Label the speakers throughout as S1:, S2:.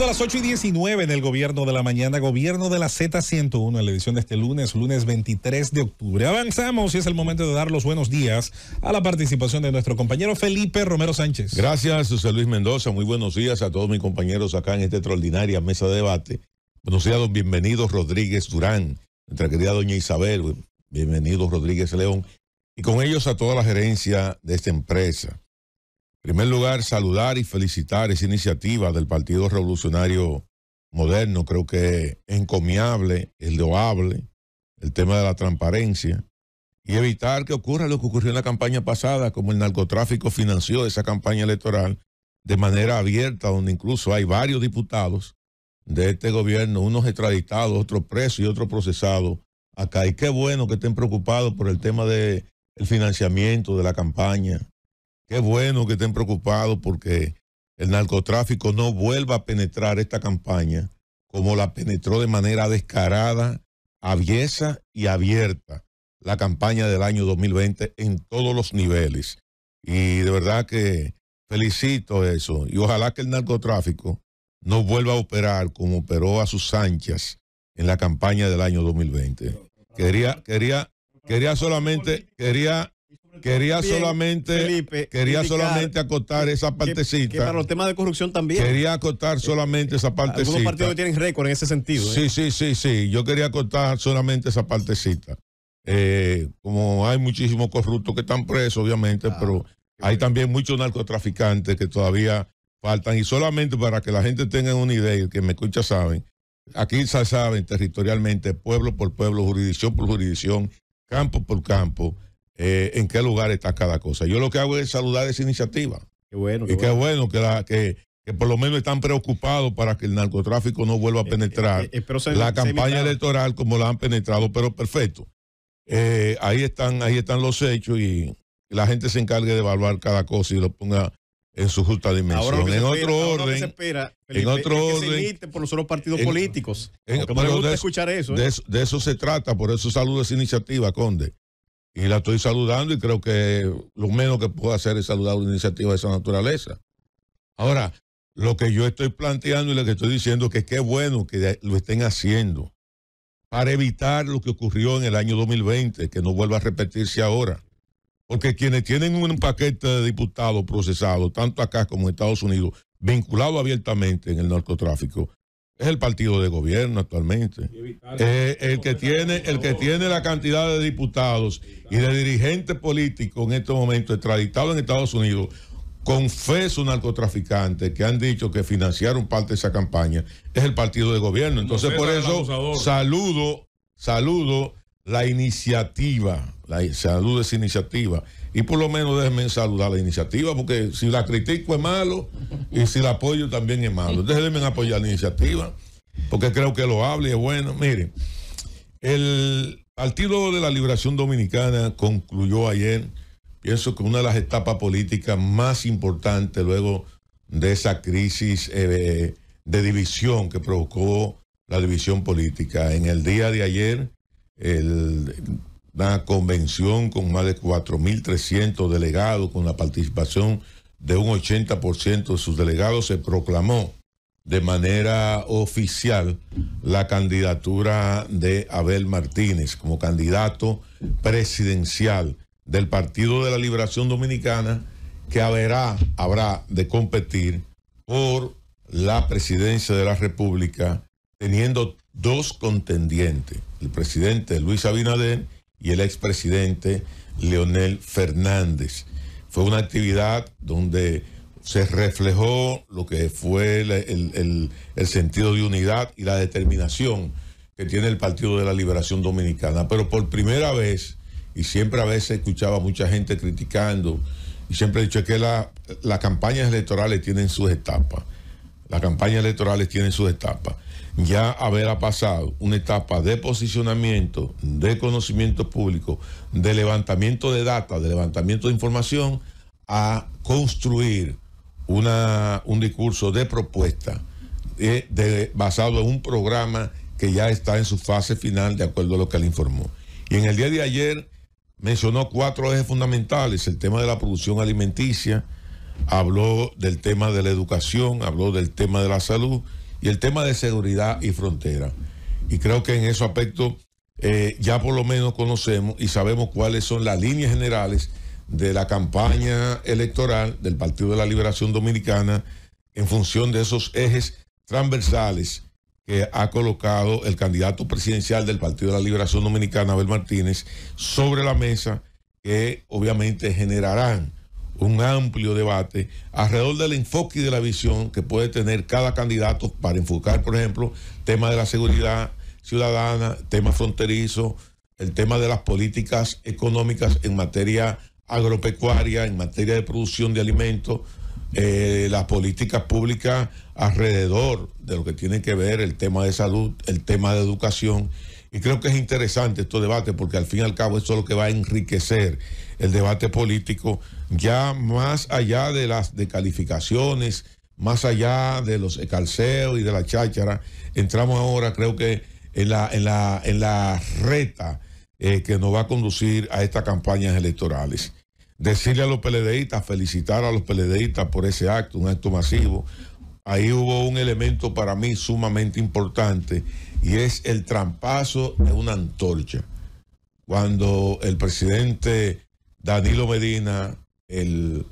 S1: a las 8 y 19 en el gobierno de la mañana, gobierno de la Z101, en la edición de este lunes, lunes 23 de octubre. Avanzamos y es el momento de dar los buenos días a la participación de nuestro compañero Felipe Romero Sánchez. Gracias, José Luis Mendoza. Muy buenos días a todos mis compañeros acá en esta extraordinaria mesa de debate. Buenos días, Rodríguez Durán, nuestra querida doña Isabel, bienvenido Rodríguez León, y con ellos a toda la gerencia de esta empresa en primer lugar, saludar y felicitar esa iniciativa del Partido Revolucionario Moderno. Creo que es encomiable, es loable el tema de la transparencia y evitar que ocurra lo que ocurrió en la campaña pasada, como el narcotráfico financió esa campaña electoral de manera abierta, donde incluso hay varios diputados de este gobierno, unos extraditados, otros presos y otros procesados acá. Y qué bueno que estén preocupados por el tema del financiamiento de la campaña, Qué bueno que estén preocupados porque el narcotráfico no vuelva a penetrar esta campaña como la penetró de manera descarada, aviesa y abierta la campaña del año 2020 en todos los niveles. Y de verdad que felicito eso. Y ojalá que el narcotráfico no vuelva a operar como operó a sus anchas en la campaña del año 2020. Quería, quería, quería solamente, quería Quería solamente, quería solamente acotar esa partecita. para los temas de corrupción también. Quería acotar solamente esa partecita. Algunos partidos tienen récord en ese sentido. ¿eh? Sí, sí, sí, sí. Yo quería acotar solamente esa partecita. Eh, como hay muchísimos corruptos que están presos, obviamente, ah, pero hay también muchos narcotraficantes que todavía faltan. Y solamente para que la gente tenga una idea, y que me escucha saben, aquí se saben territorialmente, pueblo por pueblo, jurisdicción por jurisdicción, campo por campo eh, en qué lugar está cada cosa. Yo lo que hago es saludar esa iniciativa. Qué bueno. y qué bueno, que, la, que, por lo menos están preocupados para que el narcotráfico no vuelva a eh, penetrar eh, eh, la campaña electoral como la han penetrado, pero perfecto. ahí, están, ahí están los hechos y la gente se encargue de evaluar cada cosa y lo ponga en su justa dimensión. en otro orden, en otro orden, por los partidos políticos. me escuchar eso. De, eso. de, eso se trata, por eso saludo esa iniciativa, Conde y la estoy saludando y creo que lo menos que puedo hacer es saludar una iniciativa de esa naturaleza. Ahora, lo que yo estoy planteando y lo que estoy diciendo es que qué bueno que lo estén haciendo para evitar lo que ocurrió en el año 2020, que no vuelva a repetirse ahora. Porque quienes tienen un paquete de diputados procesados, tanto acá como en Estados Unidos, vinculados abiertamente en el narcotráfico, es el partido de gobierno actualmente. Eh, el que tiene, el que tiene la cantidad de diputados y de dirigentes políticos en este momento extraditados en Estados Unidos, confeso narcotraficante, que han dicho que financiaron parte de esa campaña, es el partido de gobierno. Entonces, por eso saludo, saludo la iniciativa, la, salud esa iniciativa. Y por lo menos déjenme saludar la iniciativa, porque si la critico es malo y si la apoyo también es malo. déjenme apoyar la iniciativa, porque creo que lo hable y es bueno. Miren, el Partido de la Liberación Dominicana concluyó ayer, pienso que una de las etapas políticas más importantes luego de esa crisis eh, de división que provocó la división política. En el día de ayer una convención con más de 4.300 delegados, con la participación de un 80% de sus delegados, se proclamó de manera oficial la candidatura de Abel Martínez como candidato presidencial del Partido de la Liberación Dominicana que habrá, habrá de competir por la presidencia de la República teniendo dos contendientes, el presidente Luis Abinader y el expresidente Leonel Fernández. Fue una actividad donde se reflejó lo que fue el, sentido de unidad y la determinación que tiene el Partido de la Liberación Dominicana. Pero por primera vez, y siempre a veces escuchaba mucha gente criticando, y siempre he dicho que las campañas electorales tienen sus etapas. Las campañas electorales tienen sus etapas. Ya habrá pasado una etapa de posicionamiento, de conocimiento público, de levantamiento de datos, de levantamiento de información, a construir un discurso de propuesta eh, basado en un programa que ya está en su fase final de acuerdo a lo que le informó. Y en el día de ayer mencionó cuatro ejes fundamentales, el tema de la producción alimenticia, habló del tema de la educación, habló del tema de la salud y el tema de seguridad y frontera. Y creo que en ese aspecto eh, ya por lo menos conocemos y sabemos cuáles son las líneas generales de la campaña electoral del Partido de la Liberación Dominicana en función de esos ejes transversales que ha colocado el candidato presidencial del Partido de la Liberación Dominicana, Abel Martínez, sobre la mesa que obviamente generarán un amplio debate alrededor del enfoque y de la visión que puede tener cada candidato para enfocar, por ejemplo, tema de la seguridad ciudadana, tema fronterizo, el tema de las políticas económicas en materia agropecuaria, en materia de producción de alimentos, eh, las políticas públicas alrededor de lo que tiene que ver el tema de salud, el tema de educación y creo que es interesante este debate porque al fin y al cabo eso es lo que va a enriquecer el debate político, ya más allá de las descalificaciones, más allá de los calceos y de la cháchara. Entramos ahora, creo que, en la, en reta eh, que nos va a conducir a estas campañas electorales decirle a los PLDistas, felicitar a los PLDistas por ese acto, un acto masivo, ahí hubo un elemento para mí sumamente importante y es el trampazo de una antorcha. Cuando el presidente Danilo Medina, en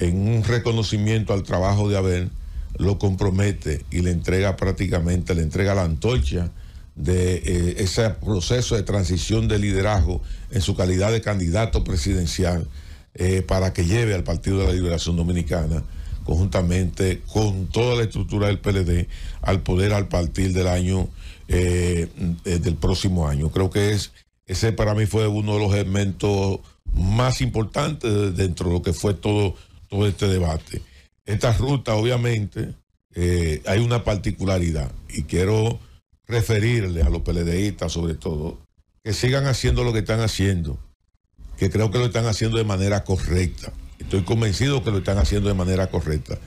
S1: un reconocimiento al trabajo de Abel, lo compromete y le entrega prácticamente, le entrega la antorcha de eh, ese proceso de transición de liderazgo en su calidad de candidato presidencial eh, para que lleve al Partido de la Liberación Dominicana conjuntamente con toda la estructura del PLD al poder al partir del año eh, eh, del próximo año. Creo que es ese para mí fue uno de los elementos más importantes dentro de lo que fue todo, todo este debate. Esta ruta, obviamente, eh, hay una particularidad y quiero referirle a los PLDistas sobre todo, que sigan haciendo lo que están haciendo, que creo que lo están haciendo de manera correcta. Estoy convencido que lo están haciendo de manera correcta.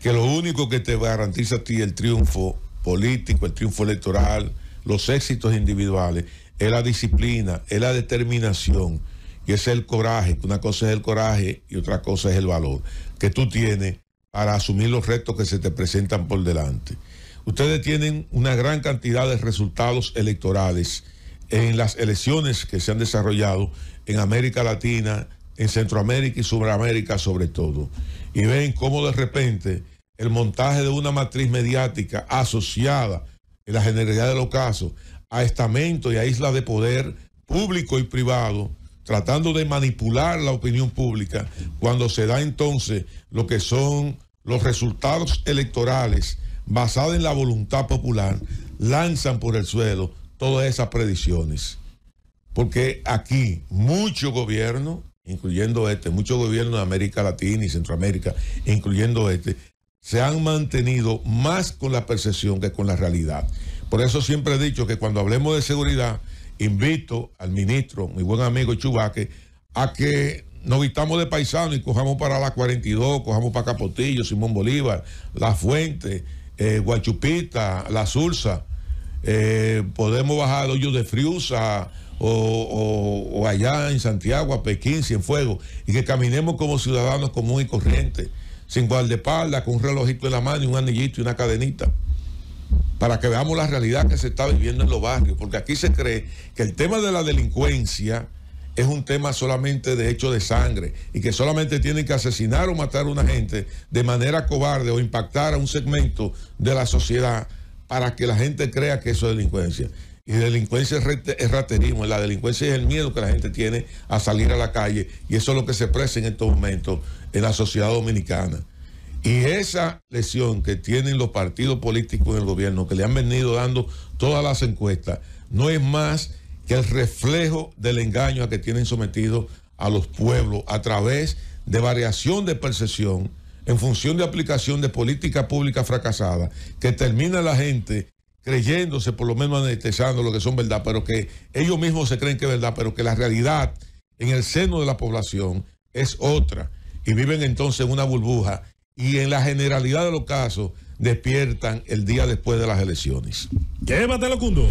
S1: Que lo único que te garantiza a ti el triunfo político, el triunfo electoral, los éxitos individuales, es la disciplina, es la determinación y es el coraje. Una cosa es el coraje y otra cosa es el valor que tú tienes para asumir los retos que se te presentan por delante. Ustedes tienen una gran cantidad de resultados electorales en las elecciones que se han desarrollado en América Latina, en Centroamérica y Sudamérica sobre todo, y ven cómo de repente el montaje de una matriz mediática asociada en la generalidad de los casos a estamentos y a islas de poder público y privado, tratando de manipular la opinión pública, cuando se da entonces lo que son los resultados electorales basados en la voluntad popular, lanzan por el suelo todas esas predicciones. Porque aquí mucho gobierno, incluyendo este, muchos gobiernos de América Latina y Centroamérica, incluyendo este, se han mantenido más con la percepción que con la realidad. Por eso siempre he dicho que cuando hablemos de seguridad, invito al ministro, mi buen amigo Chubaque, a que nos vistamos de paisano y cojamos para la 42, cojamos para Capotillo, Simón Bolívar, La Fuente, eh, Guachupita, La Sursa eh, podemos bajar al hoyo de Friusa o, allá en Santiago, a Pekín, fuego, y que caminemos como ciudadanos comunes y corrientes, sin guardaespaldas, con un relojito en la mano y un anillito y una cadenita para que veamos la realidad que se está viviendo en los barrios, porque aquí se cree que el tema de la delincuencia es un tema solamente de hecho de sangre y que solamente tienen que asesinar o matar a una gente de manera cobarde o impactar a un segmento de la sociedad para que la gente crea que eso es delincuencia. Y delincuencia es raterismo, la delincuencia es el miedo que la gente tiene a salir a la calle. Y eso es lo que se expresa en estos momentos en la sociedad dominicana. Y esa lesión que tienen los partidos políticos en el gobierno, que le han venido dando todas las encuestas, no es más que el reflejo del engaño a que tienen sometido a los pueblos a través de variación de percepción en función de aplicación de política pública fracasada, que termina la gente creyéndose, por lo menos anestesando lo que son verdad, pero que ellos mismos se creen que es verdad, pero que la realidad en el seno de la población es otra. Y viven entonces en una burbuja y en la generalidad de los casos despiertan el día después de las elecciones. Llévatelo, Cundo.